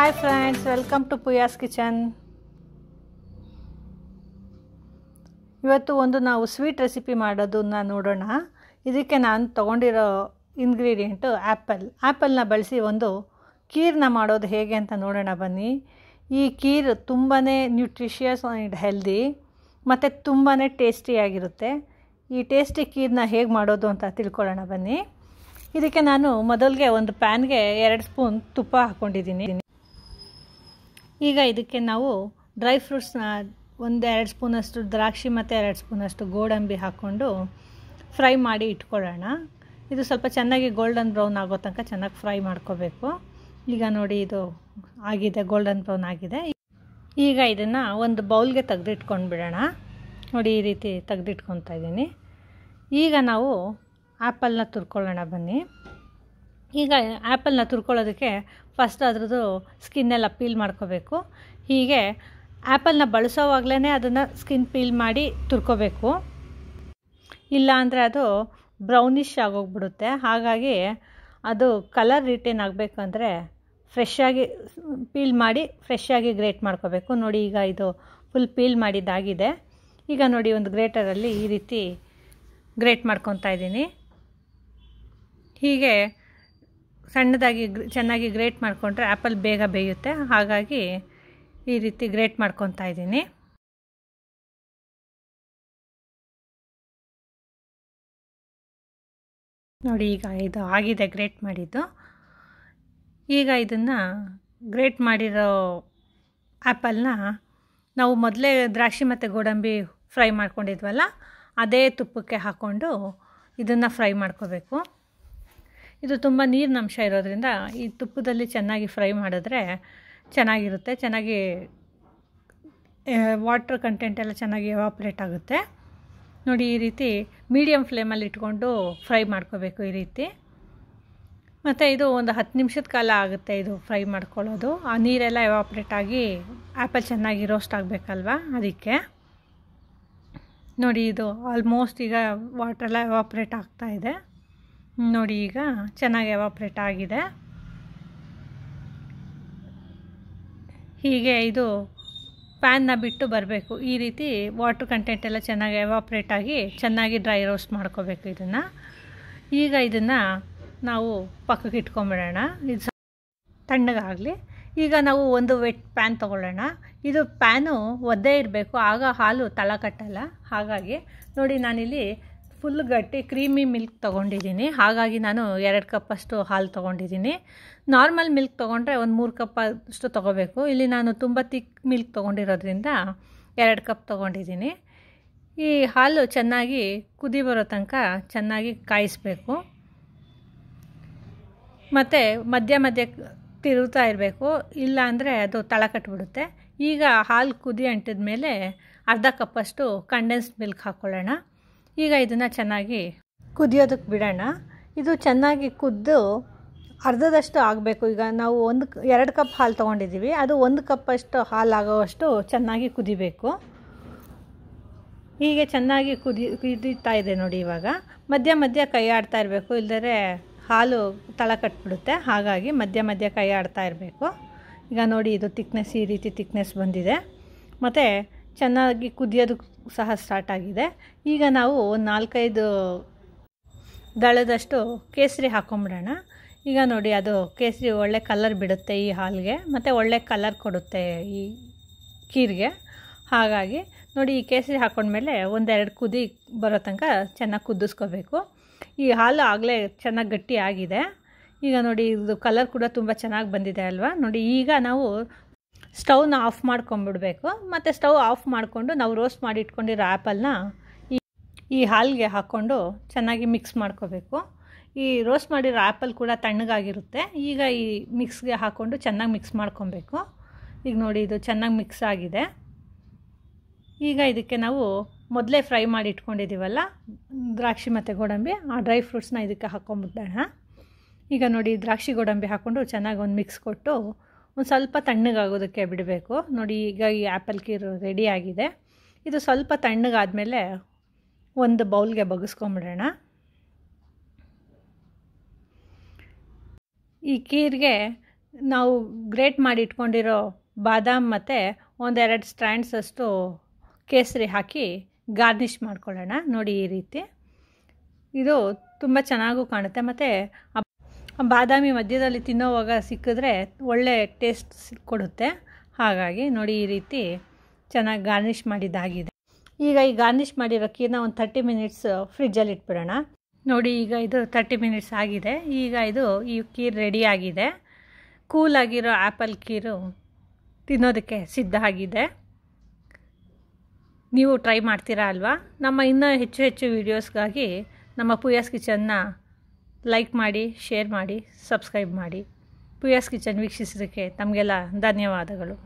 hi friends welcome to Puyas kitchen ಇವತ್ತು ಒಂದು ನಾವು ಸ್ವೀಟ್ ರೆಸಿಪಿ ಮಾಡೋದನ್ನ ನೋಡೋಣ ಇದಕ್ಕೆ ನಾನು ತೊಗೊಂಡಿರೋ ಇಂಗ್ರೀಡಿಯೆಂಟು ಆ್ಯಪಲ್ ಆ್ಯಪಲ್ನ ಬಳಸಿ ಒಂದು ಖೀರ್ನ ಮಾಡೋದು ಹೇಗೆ ಅಂತ ನೋಡೋಣ ಬನ್ನಿ ಈ ಖೀರ್ ತುಂಬಾ ನ್ಯೂಟ್ರಿಷಿಯಸ್ ಆ್ಯಂಡ್ ಹೆಲ್ದಿ ಮತ್ತು ತುಂಬಾ ಟೇಸ್ಟಿಯಾಗಿರುತ್ತೆ ಈ ಟೇಸ್ಟಿ ಕೀರ್ನ ಹೇಗೆ ಮಾಡೋದು ಅಂತ ತಿಳ್ಕೊಳ್ಳೋಣ ಬನ್ನಿ ಇದಕ್ಕೆ ನಾನು ಮೊದಲಿಗೆ ಒಂದು ಪ್ಯಾನ್ಗೆ ಎರಡು ಸ್ಪೂನ್ ತುಪ್ಪ ಹಾಕ್ಕೊಂಡಿದ್ದೀನಿ ಈಗ ಇದಕ್ಕೆ ನಾವು ಡ್ರೈ ಫ್ರೂಟ್ಸ್ನ ಎರಡು ಸ್ಪೂನಷ್ಟು ದ್ರಾಕ್ಷಿ ಮತ್ತು ಎರಡು ಸ್ಪೂನಷ್ಟು ಗೋಡಂಬಿ ಹಾಕ್ಕೊಂಡು ಫ್ರೈ ಮಾಡಿ ಇಟ್ಕೊಳ್ಳೋಣ ಇದು ಸ್ವಲ್ಪ ಚೆನ್ನಾಗಿ ಗೋಲ್ಡನ್ ಬ್ರೌನ್ ಆಗೋ ತನಕ ಚೆನ್ನಾಗಿ ಫ್ರೈ ಮಾಡ್ಕೋಬೇಕು ಈಗ ನೋಡಿ ಇದು ಆಗಿದೆ ಗೋಲ್ಡನ್ ಬ್ರೌನ್ ಆಗಿದೆ ಈಗ ಇದನ್ನು ಒಂದು ಬೌಲ್ಗೆ ತೆಗೆದಿಟ್ಕೊಂಡು ಬಿಡೋಣ ನೋಡಿ ಈ ರೀತಿ ತೆಗೆದಿಟ್ಕೊತಾ ಇದ್ದೀನಿ ಈಗ ನಾವು ಆ್ಯಪಲ್ನ ತುರ್ಕೊಳ್ಳೋಣ ಬನ್ನಿ ಈಗ ಆ್ಯಪಲ್ನ ತುರ್ಕೊಳ್ಳೋದಕ್ಕೆ ಫಸ್ಟ್ ಅದ್ರದ್ದು ಸ್ಕಿನ್ನೆಲ್ಲ ಪೀಲ್ ಮಾಡ್ಕೋಬೇಕು ಹೀಗೆ ಆ್ಯಪಲ್ನ ಬಳಸೋವಾಗ್ಲೇ ಅದನ್ನು ಸ್ಕಿನ್ ಪೀಲ್ ಮಾಡಿ ತುರ್ಕೋಬೇಕು ಇಲ್ಲ ಅಂದರೆ ಅದು ಬ್ರೌನಿಷ್ ಆಗೋಗ್ಬಿಡುತ್ತೆ ಹಾಗಾಗಿ ಅದು ಕಲರ್ ರಿಟೇನ್ ಆಗಬೇಕಂದ್ರೆ ಆಗಿ ಪೀಲ್ ಮಾಡಿ ಫ್ರೆಶ್ಶಾಗಿ ಗ್ರೇಟ್ ಮಾಡ್ಕೋಬೇಕು ನೋಡಿ ಈಗ ಇದು ಫುಲ್ ಪೀಲ್ ಮಾಡಿದ್ದಾಗಿದೆ ಈಗ ನೋಡಿ ಒಂದು ಗ್ರೇಟರಲ್ಲಿ ಈ ರೀತಿ ಗ್ರೇಟ್ ಮಾಡ್ಕೊತಾ ಇದ್ದೀನಿ ಹೀಗೆ ಸಣ್ಣದಾಗಿ ಚೆನ್ನಾಗಿ ಗ್ರೇಟ್ ಮಾಡಿಕೊಂಡ್ರೆ ಆ್ಯಪಲ್ ಬೇಗ ಬೇಯುತ್ತೆ ಹಾಗಾಗಿ ಈ ರೀತಿ ಗ್ರೇಟ್ ಮಾಡ್ಕೊತಾ ಇದ್ದೀನಿ ನೋಡಿ ಈಗ ಇದು ಆಗಿದೆ ಗ್ರೇಟ್ ಮಾಡಿದ್ದು ಈಗ ಇದನ್ನು ಗ್ರೇಟ್ ಮಾಡಿರೋ ಆ್ಯಪಲ್ನ ನಾವು ಮೊದಲೇ ದ್ರಾಕ್ಷಿ ಮತ್ತು ಗೋಡಂಬಿ ಫ್ರೈ ಮಾಡ್ಕೊಂಡಿದ್ವಲ್ಲ ಅದೇ ತುಪ್ಪಕ್ಕೆ ಹಾಕ್ಕೊಂಡು ಇದನ್ನು ಫ್ರೈ ಮಾಡ್ಕೋಬೇಕು ಇದು ತುಂಬ ನೀರಿನಂಶ ಇರೋದ್ರಿಂದ ಈ ತುಪ್ಪದಲ್ಲಿ ಚೆನ್ನಾಗಿ ಫ್ರೈ ಮಾಡಿದ್ರೆ ಚೆನ್ನಾಗಿರುತ್ತೆ ಚೆನ್ನಾಗಿ ವಾಟ್ರ್ ಕಂಟೆಂಟ್ ಎಲ್ಲ ಚೆನ್ನಾಗಿ ಎವಾಪ್ರೇಟ್ ಆಗುತ್ತೆ ನೋಡಿ ಈ ರೀತಿ ಮೀಡಿಯಮ್ ಫ್ಲೇಮಲ್ಲಿ ಇಟ್ಕೊಂಡು ಫ್ರೈ ಮಾಡ್ಕೋಬೇಕು ಈ ರೀತಿ ಮತ್ತು ಇದು ಒಂದು ಹತ್ತು ನಿಮಿಷದ ಕಾಲ ಆಗುತ್ತೆ ಇದು ಫ್ರೈ ಮಾಡ್ಕೊಳ್ಳೋದು ಆ ನೀರೆಲ್ಲ ಎವಾಪ್ರೇಟ್ ಆಗಿ ಆ್ಯಪಲ್ ಚೆನ್ನಾಗಿ ರೋಸ್ಟ್ ಆಗಬೇಕಲ್ವ ಅದಕ್ಕೆ ನೋಡಿ ಇದು ಆಲ್ಮೋಸ್ಟ್ ಈಗ ವಾಟ್ರೆಲ್ಲ ಎವಾಪ್ರೇಟ್ ಆಗ್ತಾಯಿದೆ ನೋಡಿ ಈಗ ಚೆನ್ನಾಗಿ ಎವಾಪ್ರೇಟ್ ಆಗಿದೆ ಹೀಗೆ ಇದು ಪ್ಯಾನ್ನ ಬಿಟ್ಟು ಬರಬೇಕು ಈ ರೀತಿ ವಾಟ್ರ್ ಕಂಟೆಂಟ್ ಎಲ್ಲ ಚೆನ್ನಾಗಿ ಎವಾಪ್ರೇಟ್ ಆಗಿ ಚೆನ್ನಾಗಿ ಡ್ರೈ ರೋಸ್ಟ್ ಮಾಡ್ಕೋಬೇಕು ಇದನ್ನು ಈಗ ಇದನ್ನು ನಾವು ಪಕ್ಕಕ್ಕೆ ಇಟ್ಕೊಂಬಿಡೋಣ ಇದು ತಣ್ಣಗಾಗಲಿ ಈಗ ನಾವು ಒಂದು ವೆಟ್ ಪ್ಯಾನ್ ತೊಗೊಳ್ಳೋಣ ಇದು ಪ್ಯಾನು ಒದ್ದೇ ಇರಬೇಕು ಆಗ ಹಾಲು ತಳ ಕಟ್ಟಲ್ಲ ಹಾಗಾಗಿ ನೋಡಿ ನಾನಿಲ್ಲಿ ಫುಲ್ ಗಟ್ಟಿ ಕ್ರೀಮಿ ಮಿಲ್ಕ್ ತೊಗೊಂಡಿದ್ದೀನಿ ಹಾಗಾಗಿ ನಾನು ಎರಡು ಕಪ್ಪಷ್ಟು ಹಾಲು ತೊಗೊಂಡಿದ್ದೀನಿ ನಾರ್ಮಲ್ ಮಿಲ್ಕ್ ತೊಗೊಂಡ್ರೆ ಒಂದು ಮೂರು ಕಪ್ ಅಷ್ಟು ತೊಗೋಬೇಕು ಇಲ್ಲಿ ನಾನು ತುಂಬ ತಿಕ್ ಮಿಲ್ಕ್ ತೊಗೊಂಡಿರೋದ್ರಿಂದ ಎರಡು ಕಪ್ ತೊಗೊಂಡಿದ್ದೀನಿ ಈ ಹಾಲು ಚೆನ್ನಾಗಿ ಕುದಿ ಬರೋ ತನಕ ಚೆನ್ನಾಗಿ ಕಾಯಿಸಬೇಕು ಮತ್ತು ಮಧ್ಯ ಮಧ್ಯ ತಿರುಗ್ತಾ ಇರಬೇಕು ಇಲ್ಲ ಅಂದರೆ ಅದು ತಳ ಕಟ್ಬಿಡುತ್ತೆ ಈಗ ಹಾಲು ಕುದಿ ಅಂಟಿದ ಮೇಲೆ ಅರ್ಧ ಕಪ್ಪಷ್ಟು ಕಂಡೆನ್ಸ್ಡ್ ಮಿಲ್ಕ್ ಹಾಕ್ಕೊಳ್ಳೋಣ ಈಗ ಇದನ್ನು ಚೆನ್ನಾಗಿ ಕುದಿಯೋದಕ್ಕೆ ಬಿಡೋಣ ಇದು ಚೆನ್ನಾಗಿ ಕುದ್ದು ಅರ್ಧದಷ್ಟು ಆಗಬೇಕು ಈಗ ನಾವು ಒಂದು ಎರಡು ಕಪ್ ಹಾಲು ತೊಗೊಂಡಿದ್ದೀವಿ ಅದು ಒಂದು ಕಪ್ಪಷ್ಟು ಹಾಲು ಆಗೋವಷ್ಟು ಚೆನ್ನಾಗಿ ಕುದಿಬೇಕು ಹೀಗೆ ಚೆನ್ನಾಗಿ ಕುದಿ ಕುದೀತಾ ಇದೆ ನೋಡಿ ಇವಾಗ ಮಧ್ಯ ಮಧ್ಯ ಕೈ ಆಡ್ತಾ ಇರಬೇಕು ಇಲ್ಲದರೆ ಹಾಲು ತಳ ಕಟ್ಬಿಡುತ್ತೆ ಹಾಗಾಗಿ ಮಧ್ಯ ಮಧ್ಯ ಕೈ ಆಡ್ತಾ ಇರಬೇಕು ಈಗ ನೋಡಿ ಇದು ತಿಕ್ನೆಸ್ ಈ ರೀತಿ ತಿಕ್ನೆಸ್ ಬಂದಿದೆ ಮತ್ತು ಚೆನ್ನಾಗಿ ಕುದಿಯೋದಕ್ಕೆ ಸಹ ಸ್ಟಾರ್ಟ್ ಆಗಿದೆ ಈಗ ನಾವು ಒಂದು ನಾಲ್ಕೈದು ದಳದಷ್ಟು ಕೇಸರಿ ಹಾಕೊಂಬಿಡೋಣ ಈಗ ನೋಡಿ ಅದು ಕೇಸರಿ ಒಳ್ಳೆ ಕಲರ್ ಬಿಡುತ್ತೆ ಈ ಹಾಲಿಗೆ ಮತ್ತು ಒಳ್ಳೆ ಕಲರ್ ಕೊಡುತ್ತೆ ಈ ಕೀರಿಗೆ ಹಾಗಾಗಿ ನೋಡಿ ಈ ಕೇಸರಿ ಹಾಕೊಂಡ್ಮೇಲೆ ಒಂದೆರಡು ಕುದಿ ಬರೋ ತನಕ ಚೆನ್ನಾಗಿ ಕುದಿಸ್ಕೋಬೇಕು ಈ ಹಾಲು ಆಗಲೇ ಚೆನ್ನಾಗಿ ಗಟ್ಟಿ ಆಗಿದೆ ಈಗ ನೋಡಿ ಇದು ಕಲರ್ ಕೂಡ ತುಂಬ ಚೆನ್ನಾಗಿ ಬಂದಿದೆ ಅಲ್ವಾ ನೋಡಿ ಈಗ ನಾವು ಸ್ಟವ್ನ ಆಫ್ ಮಾಡ್ಕೊಂಡ್ಬಿಡ್ಬೇಕು ಮತ್ತು ಸ್ಟವ್ ಆಫ್ ಮಾಡಿಕೊಂಡು ನಾವು ರೋಸ್ಟ್ ಮಾಡಿ ಇಟ್ಕೊಂಡಿರೋ ಆ್ಯಪಲ್ನ ಈ ಈ ಹಾಲಿಗೆ ಹಾಕ್ಕೊಂಡು ಚೆನ್ನಾಗಿ ಮಿಕ್ಸ್ ಮಾಡ್ಕೋಬೇಕು ಈ ರೋಸ್ಟ್ ಮಾಡಿರೋ ಆ್ಯಪಲ್ ಕೂಡ ತಣ್ಣಗಾಗಿರುತ್ತೆ ಈಗ ಈ ಮಿಕ್ಸ್ಗೆ ಹಾಕ್ಕೊಂಡು ಚೆನ್ನಾಗಿ ಮಿಕ್ಸ್ ಮಾಡ್ಕೊಬೇಕು ಈಗ ನೋಡಿ ಇದು ಚೆನ್ನಾಗಿ ಮಿಕ್ಸ್ ಆಗಿದೆ ಈಗ ಇದಕ್ಕೆ ನಾವು ಮೊದಲೇ ಫ್ರೈ ಮಾಡಿ ಇಟ್ಕೊಂಡಿದ್ದೀವಲ್ಲ ದ್ರಾಕ್ಷಿ ಮತ್ತು ಗೋಡಂಬಿ ಆ ಡ್ರೈ ಫ್ರೂಟ್ಸ್ನ ಇದಕ್ಕೆ ಹಾಕ್ಕೊಂಬಿಡೋಣ ಈಗ ನೋಡಿ ದ್ರಾಕ್ಷಿ ಗೋಡಂಬಿ ಹಾಕ್ಕೊಂಡು ಚೆನ್ನಾಗಿ ಒಂದು ಮಿಕ್ಸ್ ಕೊಟ್ಟು ಒಂದು ಸ್ವಲ್ಪ ತಣ್ಣಗಾಗೋದಕ್ಕೆ ಬಿಡಬೇಕು ನೋಡಿ ಈಗ ಈ ಆ್ಯಪಲ್ ಕೀರು ರೆಡಿ ಆಗಿದೆ ಇದು ಸ್ವಲ್ಪ ತಣ್ಣಗಾದಮೇಲೆ ಒಂದು ಬೌಲ್ಗೆ ಬಗ್ಸ್ಕೊಂಬಿಡೋಣ ಈ ಕೀರಿಗೆ ನಾವು ಗ್ರೇಟ್ ಮಾಡಿ ಇಟ್ಕೊಂಡಿರೋ ಬಾದಾಮ್ ಮತ್ತು ಒಂದೆರಡು ಸ್ಟ್ರ್ಯಾಂಡ್ಸ್ ಅಷ್ಟು ಕೇಸರಿ ಹಾಕಿ ಗಾರ್ನಿಷ್ ಮಾಡ್ಕೊಳ್ಳೋಣ ನೋಡಿ ಈ ರೀತಿ ಇದು ತುಂಬ ಚೆನ್ನಾಗೂ ಕಾಣುತ್ತೆ ಮತ್ತು ಬಾದಾಮಿ ಮಧ್ಯದಲ್ಲಿ ತಿನ್ನೋವಾಗ ಸಿಕ್ಕಿದ್ರೆ ಒಳ್ಳೆ ಟೇಸ್ಟ್ ಕೊಡುತ್ತೆ ಹಾಗಾಗಿ ನೋಡಿ ಈ ರೀತಿ ಚೆನ್ನಾಗಿ ಗಾರ್ನಿಷ್ ಮಾಡಿದ್ದಾಗಿದೆ ಈಗ ಈ ಗಾರ್ನಿಷ್ ಮಾಡಿರೋ ಖೀರ್ನ ಒಂದು ಥರ್ಟಿ ಮಿನಿಟ್ಸ್ ಫ್ರಿಜ್ಜಲ್ಲಿ ಇಟ್ಬಿಡೋಣ ನೋಡಿ ಈಗ ಇದು ತರ್ಟಿ ಮಿನಿಟ್ಸ್ ಆಗಿದೆ ಈಗ ಇದು ಈ ಕೀರ್ ರೆಡಿ ಆಗಿದೆ ಕೂಲಾಗಿರೋ ಆ್ಯಪಲ್ ಕೀರು ತಿನ್ನೋದಕ್ಕೆ ಸಿದ್ಧ ಆಗಿದೆ ನೀವು ಟ್ರೈ ಮಾಡ್ತೀರಾ ಅಲ್ವಾ ನಮ್ಮ ಇನ್ನೂ ಹೆಚ್ಚು ಹೆಚ್ಚು ವೀಡಿಯೋಸ್ಗಾಗಿ ನಮ್ಮ ಪುಯಾಸ್ ಕಿಚನ್ನ ಲೈಕ್ ಮಾಡಿ ಶೇರ್ ಮಾಡಿ ಸಬ್ಸ್ಕ್ರೈಬ್ ಮಾಡಿ ಪಿ ಎಸ್ ಕಿಚನ್ ವೀಕ್ಷಿಸಿದ್ದಕ್ಕೆ ತಮಗೆಲ್ಲ ಧನ್ಯವಾದಗಳು